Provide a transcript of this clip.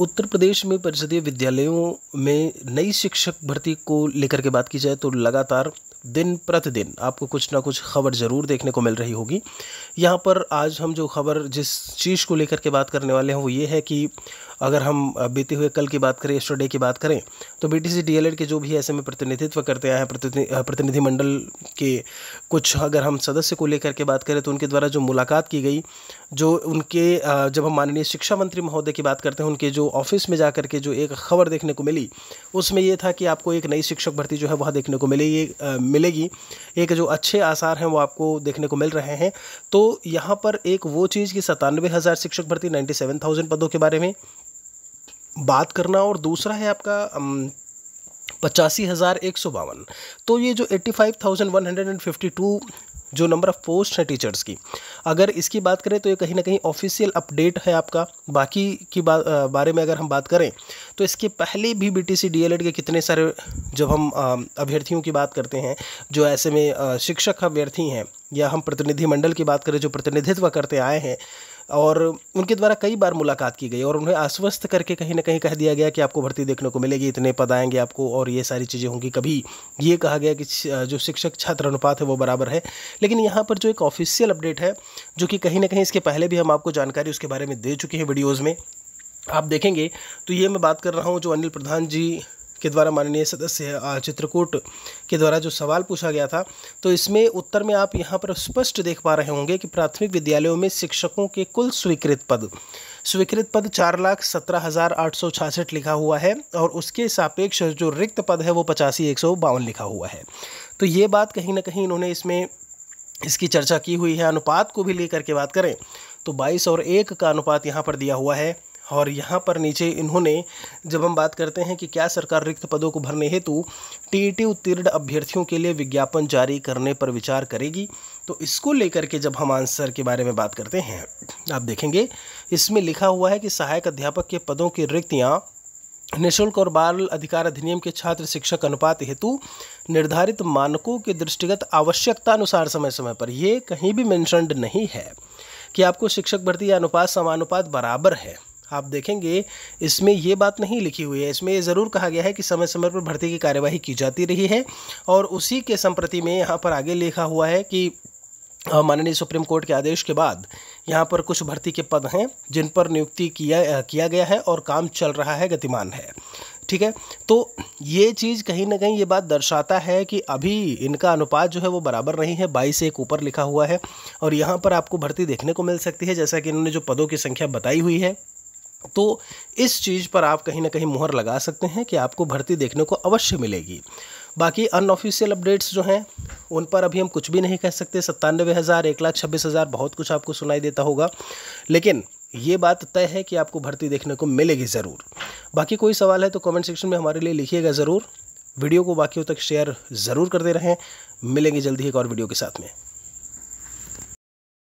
उत्तर प्रदेश में परिषदीय विद्यालयों में नई शिक्षक भर्ती को लेकर के बात की जाए तो लगातार दिन प्रतिदिन आपको कुछ ना कुछ खबर ज़रूर देखने को मिल रही होगी यहाँ पर आज हम जो खबर जिस चीज़ को लेकर के बात करने वाले हैं वो ये है कि अगर हम बीते हुए कल की बात करें यस्टरडे की बात करें तो बी टी एड के जो भी ऐसे में प्रतिनिधित्व करते आए हैं प्रतिनिधिमंडल के कुछ अगर हम सदस्य को लेकर के बात करें तो उनके द्वारा जो मुलाकात की गई जो उनके जब हम माननीय शिक्षा मंत्री महोदय की बात करते हैं उनके जो ऑफिस में जा के जो एक खबर देखने को मिली उसमें यह था कि आपको एक नई शिक्षक भर्ती जो है वह देखने को मिली ये मिलेगी एक जो अच्छे आसार हैं वो आपको देखने को मिल रहे हैं तो यहाँ पर एक वो चीज़ कि सतानवे हज़ार शिक्षक भर्ती नाइन्टी सेवन थाउजेंड पदों के बारे में बात करना और दूसरा है आपका पचासी हज़ार एक सौ बावन तो ये जो eighty five thousand one hundred and fifty two जो नंबर ऑफ़ पोस्ट है टीचर्स की अगर इसकी बात करें तो ये कहीं ना कहीं ऑफिशियल अपडेट है आपका बाकी की बा, बारे में अगर हम बात करें तो इसके पहले भी बी टी के कितने सारे जब हम अभ्यर्थियों की बात करते हैं जो ऐसे में शिक्षक अभ्यर्थी हैं या हम प्रतिनिधिमंडल की बात करें जो प्रतिनिधित्व करते आए हैं और उनके द्वारा कई बार मुलाकात की गई और उन्हें आश्वस्त करके कहीं ना कहीं कह दिया गया कि आपको भर्ती देखने को मिलेगी इतने पद आएंगे आपको और ये सारी चीज़ें होंगी कभी ये कहा गया कि जो शिक्षक छात्र अनुपात है वो बराबर है लेकिन यहाँ पर जो एक ऑफिशियल अपडेट है जो कि कहीं ना कहीं इसके पहले भी हम आपको जानकारी उसके बारे में दे चुके हैं वीडियोज़ में आप देखेंगे तो ये मैं बात कर रहा हूँ जो अनिल प्रधान जी के द्वारा माननीय सदस्य चित्रकूट के द्वारा जो सवाल पूछा गया था तो इसमें उत्तर में आप यहाँ पर स्पष्ट देख पा रहे होंगे कि प्राथमिक विद्यालयों में शिक्षकों के कुल स्वीकृत पद स्वीकृत पद चार लाख सत्रह हज़ार आठ सौ छियासठ लिखा हुआ है और उसके सापेक्ष जो रिक्त पद है वो पचासी एक सौ बावन लिखा हुआ है तो ये बात कहीं ना कहीं इन्होंने इसमें इसकी चर्चा की हुई है अनुपात को भी लेकर के बात करें तो 22 और 1 का अनुपात यहाँ पर दिया हुआ है और यहाँ पर नीचे इन्होंने जब हम बात करते हैं कि क्या सरकार रिक्त पदों को भरने हेतु टीईटी उत्तीर्ण अभ्यर्थियों के लिए विज्ञापन जारी करने पर विचार करेगी तो इसको लेकर के जब हम आंसर के बारे में बात करते हैं आप देखेंगे इसमें लिखा हुआ है कि सहायक अध्यापक के पदों की रिक्तियाँ निःशुल्क और बाल अधिकार अधिनियम के छात्र शिक्षक अनुपात हेतु निर्धारित मानकों के दृष्टिगत आवश्यकता अनुसार समय समय पर ये कहीं भी मैंशनड नहीं है कि आपको शिक्षक भर्ती या अनुपात समानुपात बराबर है आप देखेंगे इसमें ये बात नहीं लिखी हुई है इसमें ये ज़रूर कहा गया है कि समय समय पर भर्ती की कार्यवाही की जाती रही है और उसी के संप्रति में यहाँ पर आगे लिखा हुआ है कि माननीय सुप्रीम कोर्ट के आदेश के बाद यहाँ पर कुछ भर्ती के पद हैं जिन पर नियुक्ति किया किया गया है और काम चल रहा है गतिमान है ठीक है तो ये चीज़ कहीं ना कहीं ये बात दर्शाता है कि अभी इनका अनुपात जो है वो बराबर नहीं है बाईस एक ऊपर लिखा हुआ है और यहाँ पर आपको भर्ती देखने को मिल सकती है जैसा कि इन्होंने जो पदों की संख्या बताई हुई है तो इस चीज़ पर आप कहीं ना कहीं मुहर लगा सकते हैं कि आपको भर्ती देखने को अवश्य मिलेगी बाकी अनऑफिशियल अपडेट्स जो हैं उन पर अभी हम कुछ भी नहीं कह सकते सत्तानवे हज़ार एक लाख छब्बीस हज़ार बहुत कुछ आपको सुनाई देता होगा लेकिन ये बात तय है कि आपको भर्ती देखने को मिलेगी ज़रूर बाकी कोई सवाल है तो कमेंट सेक्शन में हमारे लिए लिखिएगा ज़रूर वीडियो को बाकियों तक शेयर ज़रूर करते रहें मिलेंगे जल्दी एक और वीडियो के साथ में